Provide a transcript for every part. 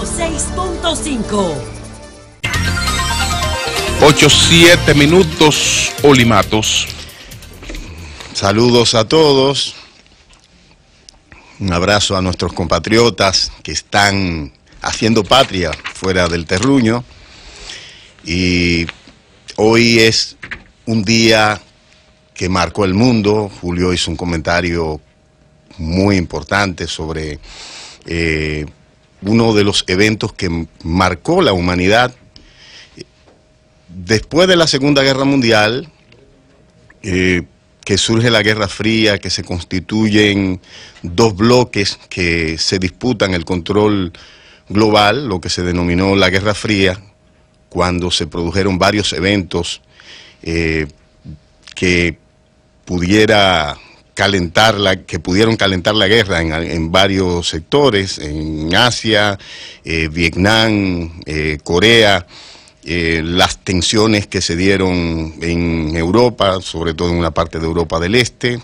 6.5 8.7 minutos, Olimatos. Saludos a todos. Un abrazo a nuestros compatriotas que están haciendo patria fuera del terruño. Y hoy es un día que marcó el mundo. Julio hizo un comentario muy importante sobre eh, uno de los eventos que marcó la humanidad. Después de la Segunda Guerra Mundial, eh, que surge la Guerra Fría, que se constituyen dos bloques que se disputan el control global, lo que se denominó la Guerra Fría, cuando se produjeron varios eventos eh, que pudiera calentar la, que pudieron calentar la guerra en, varios sectores, en Asia, eh, Vietnam, eh, Corea, eh, las tensiones que se dieron en Europa, sobre todo en una parte de Europa del Este,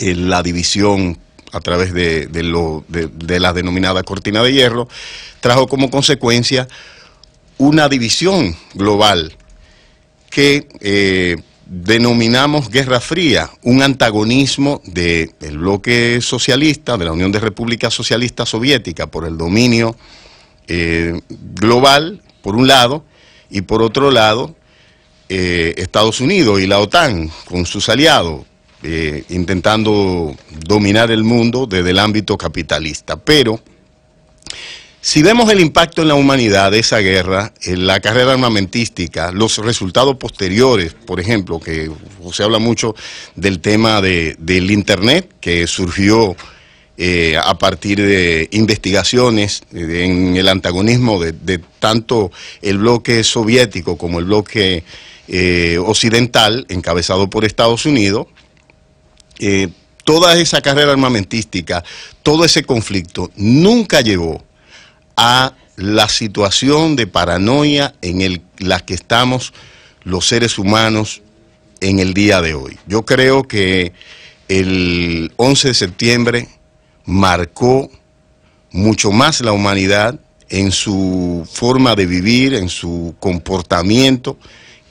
la división a través de, lo, de, de la denominada cortina de hierro, trajo como consecuencia una división global que denominamos Guerra Fría, un antagonismo del el bloque socialista, de la Unión de Repúblicas Socialistas Soviética, por el dominio eh, global, por un lado, y por otro lado, eh, Estados Unidos y la OTAN, con sus aliados, eh, intentando dominar el mundo desde el ámbito capitalista. Pero si vemos el impacto en la humanidad de esa guerra, en la carrera armamentística, los resultados posteriores, por ejemplo, que se habla mucho del tema del Internet, que surgió eh, a partir de investigaciones eh, en el antagonismo de, tanto el bloque soviético como el bloque eh, occidental, encabezado por Estados Unidos, toda esa carrera armamentística, todo ese conflicto nunca llegó, a la situación de paranoia en la que estamos los seres humanos en el día de hoy. Yo creo que el 11 de septiembre marcó mucho más la humanidad en su forma de vivir, en su comportamiento,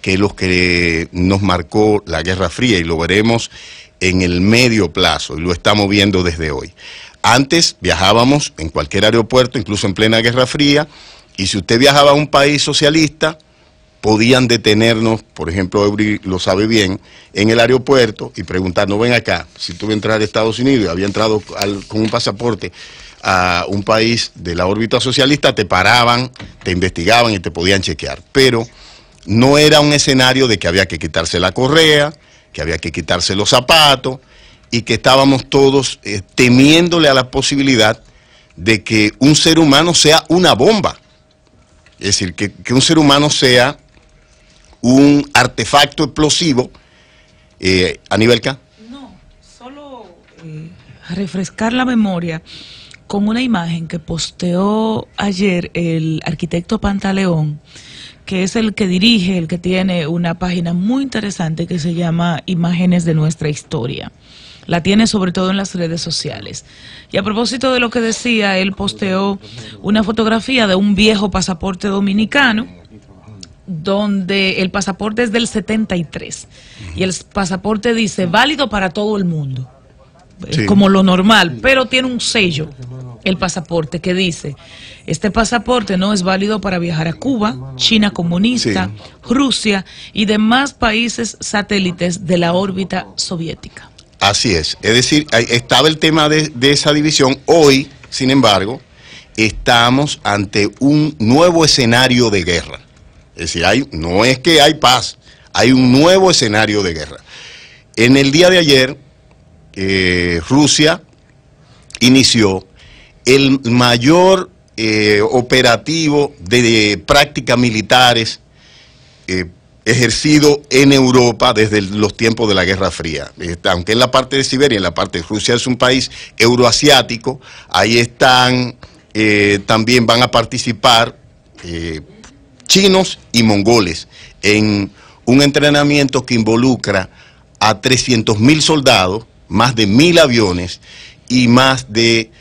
que los que nos marcó la Guerra Fría y lo veremos en el medio plazo y lo estamos viendo desde hoy. Antes viajábamos en cualquier aeropuerto, incluso en plena Guerra Fría, y si usted viajaba a un país socialista, podían detenernos, por ejemplo, Eury lo sabe bien, en el aeropuerto y preguntar, no ven acá, si tuve entrar a Estados Unidos y había entrado con un pasaporte a un país de la órbita socialista, te paraban, te investigaban y te podían chequear. Pero no era un escenario de que había que quitarse la correa, que había que quitarse los zapatos, y que estábamos todos eh, temiéndole a la posibilidad de que un ser humano sea una bomba. Es decir, que, un ser humano sea un artefacto explosivo. a nivel K. No, solo eh, refrescar la memoria con una imagen que posteó ayer el arquitecto Pantaleón, que es el que dirige, el que tiene una página muy interesante que se llama Imágenes de nuestra historia la tiene sobre todo en las redes sociales. Y a propósito de lo que decía, él posteó una fotografía de un viejo pasaporte dominicano donde el pasaporte es del 73 y el pasaporte dice válido para todo el mundo, como lo normal, pero tiene un sello el pasaporte que dice, este pasaporte no es válido para viajar a Cuba, China comunista, Rusia y demás países satélites de la órbita soviética. Así es. Es decir, estaba el tema de, esa división. Hoy, sin embargo, estamos ante un nuevo escenario de guerra. Es decir, hay, no es que hay paz, hay un nuevo escenario de guerra. En el día de ayer, eh, Rusia inició el mayor eh, operativo de, prácticas militares eh, ejercido en Europa desde los tiempos de la Guerra Fría. Aunque en la parte de Siberia, en la parte de Rusia es un país euroasiático, ahí están, eh, también van a participar eh, chinos y mongoles en un entrenamiento que involucra a 300.000 soldados, más de mil aviones y más de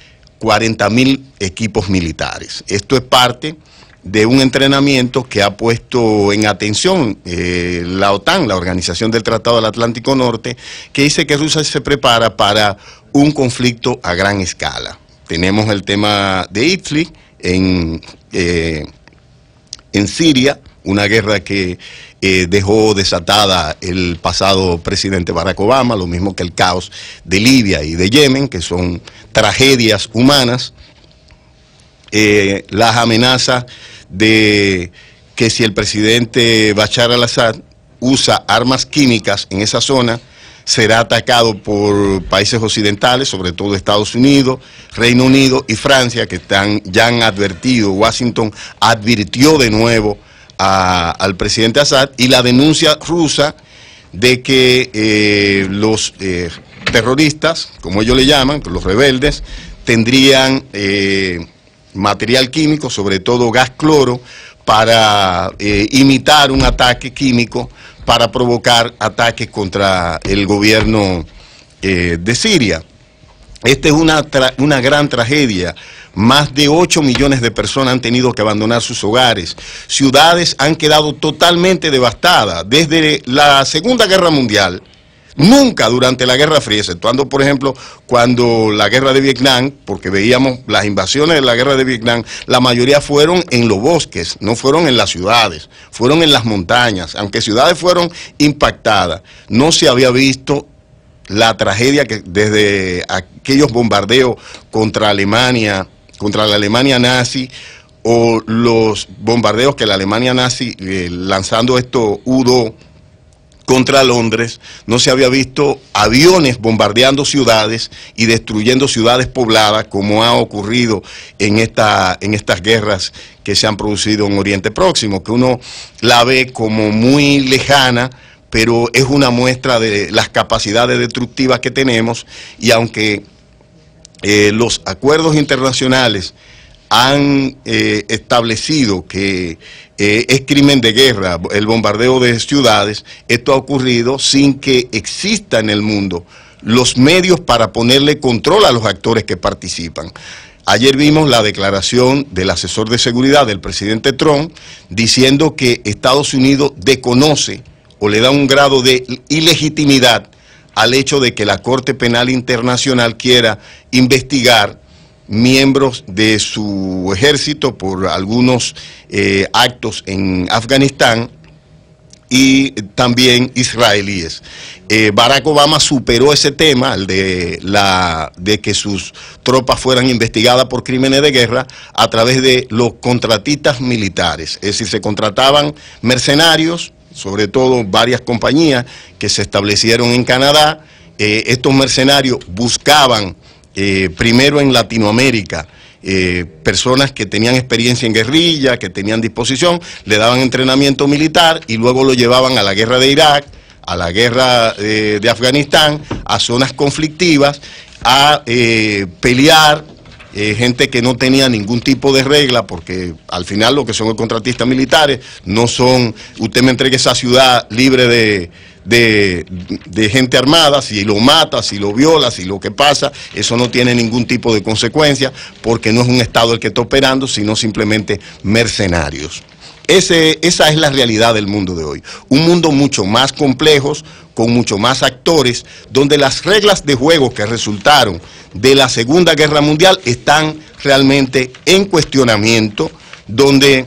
40.000 equipos militares. Esto es parte de un entrenamiento que ha puesto en atención eh, la OTAN, la Organización del Tratado del Atlántico Norte, que dice que Rusia se prepara para un conflicto a gran escala. Tenemos el tema de Idlib en, eh, en Siria, una guerra que eh, dejó desatada el pasado presidente Barack Obama, lo mismo que el caos de Libia y de Yemen, que son tragedias humanas. las amenazas de que si el presidente Bashar al-Assad usa armas químicas en esa zona, será atacado por países occidentales, sobre todo Estados Unidos, Reino Unido y Francia, que están, ya han advertido, Washington advirtió de nuevo al presidente Assad y la denuncia rusa de que eh, los eh, terroristas, como ellos le llaman, los rebeldes, tendrían... Eh, material químico, sobre todo gas cloro, para eh, imitar un ataque químico, para provocar ataques contra el gobierno eh, de Siria. Esta es una, una gran tragedia. Más de 8 millones de personas han tenido que abandonar sus hogares. Ciudades han quedado totalmente devastadas. Desde la Segunda Guerra Mundial, Nunca durante la Guerra Fría, exceptuando por ejemplo cuando la Guerra de Vietnam, porque veíamos las invasiones de la Guerra de Vietnam, la mayoría fueron en los bosques, no fueron en las ciudades, fueron en las montañas, aunque ciudades fueron impactadas, no se había visto la tragedia que desde aquellos bombardeos contra Alemania, contra la Alemania nazi, o los bombardeos que la Alemania nazi eh, lanzando esto u contra Londres, no se había visto aviones bombardeando ciudades y destruyendo ciudades pobladas como ha ocurrido en, esta, en estas guerras que se han producido en Oriente Próximo, que uno la ve como muy lejana, pero es una muestra de las capacidades destructivas que tenemos y aunque eh, los acuerdos internacionales han eh, establecido que eh, es crimen de guerra, el bombardeo de ciudades. Esto ha ocurrido sin que exista en el mundo los medios para ponerle control a los actores que participan. Ayer vimos la declaración del asesor de seguridad del presidente Trump diciendo que Estados Unidos desconoce o le da un grado de ilegitimidad al hecho de que la Corte Penal Internacional quiera investigar miembros de su ejército por algunos eh, actos en Afganistán y también israelíes. Eh, Barack Obama superó ese tema, el de, la, de que sus tropas fueran investigadas por crímenes de guerra a través de los contratistas militares, es decir, se contrataban mercenarios, sobre todo varias compañías que se establecieron en Canadá, eh, estos mercenarios buscaban eh, primero en Latinoamérica. Eh, personas que tenían experiencia en guerrilla, que tenían disposición, le daban entrenamiento militar y luego lo llevaban a la guerra de Irak, a la guerra eh, de Afganistán, a zonas conflictivas, a pelear. gente que no tenía ningún tipo de regla, porque al final lo que son los contratistas militares no son, usted me entregue esa ciudad libre de, de, gente armada, si lo mata, si lo viola, si lo que pasa, eso no tiene ningún tipo de consecuencia porque no es un Estado el que está operando, sino simplemente mercenarios. Ese, esa es la realidad del mundo de hoy. Un mundo mucho más complejo, con mucho más actores, donde las reglas de juego que resultaron de la Segunda Guerra Mundial están realmente en cuestionamiento, donde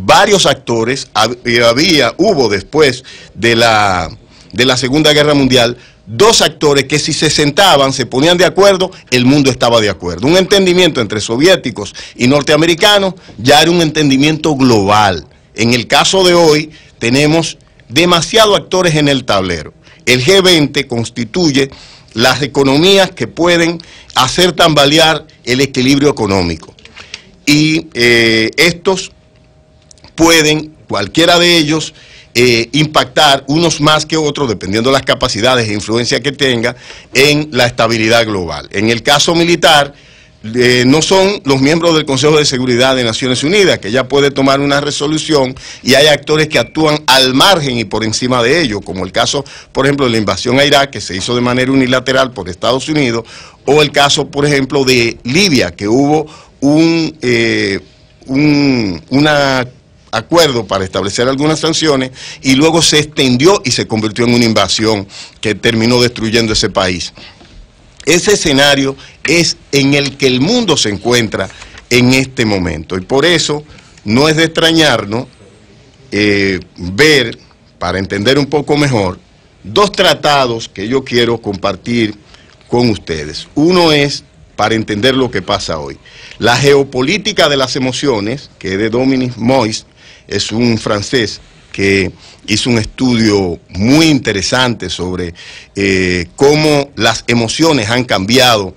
varios actores, eh, había, hubo después de la, de la Segunda Guerra Mundial, dos actores que si se sentaban, se ponían de acuerdo, el mundo estaba de acuerdo. Un entendimiento entre soviéticos y norteamericanos ya era un entendimiento global. En el caso de hoy tenemos demasiados actores en el tablero. El G20 constituye las economías que pueden hacer tambalear el equilibrio económico. Y eh, estos pueden, cualquiera de ellos, eh, impactar, unos más que otros, dependiendo de las capacidades e influencia que tenga, en la estabilidad global. En el caso militar, eh, no son los miembros del Consejo de Seguridad de Naciones Unidas, que ya puede tomar una resolución y hay actores que actúan al margen y por encima de ellos como el caso, por ejemplo, de la invasión a Irak, que se hizo de manera unilateral por Estados Unidos, o el caso, por ejemplo, de Libia, que hubo un, eh, un una acuerdo para establecer algunas sanciones y luego se extendió y se convirtió en una invasión que terminó destruyendo ese país. Ese escenario es en el que el mundo se encuentra en este momento y por eso no es de extrañarnos eh, ver, para entender un poco mejor, dos tratados que yo quiero compartir con ustedes. Uno es para entender lo que pasa hoy. La geopolítica de las emociones, que es de Dominic Moyes, es un francés que hizo un estudio muy interesante sobre eh, cómo las emociones han cambiado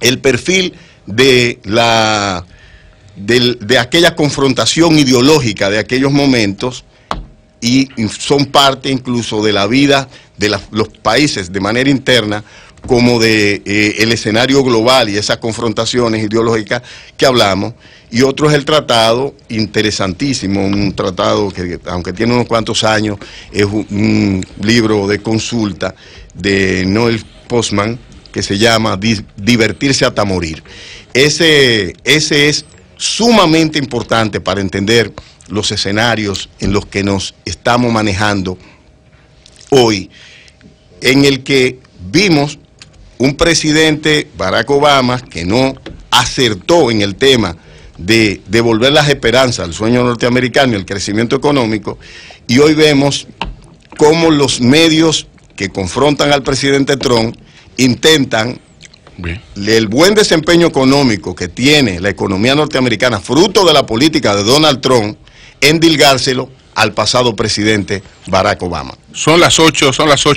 el perfil de la de, aquella confrontación ideológica de aquellos momentos y son parte incluso de la vida de los países de manera interna como de eh, el escenario global y esas confrontaciones ideológicas que hablamos. Y otro es el tratado, interesantísimo, un tratado que, aunque tiene unos cuantos años, es un, libro de consulta de Noel Postman que se llama Divertirse hasta morir. Ese, ese es sumamente importante para entender los escenarios en los que nos estamos manejando hoy, en el que vimos un presidente, Barack Obama, que no acertó en el tema de devolver las esperanzas al sueño norteamericano y al crecimiento económico, y hoy vemos cómo los medios que confrontan al presidente Trump intentan el buen desempeño económico que tiene la economía norteamericana, fruto de la política de Donald Trump, endilgárselo al pasado presidente Barack Obama. Son las ocho, son las ocho.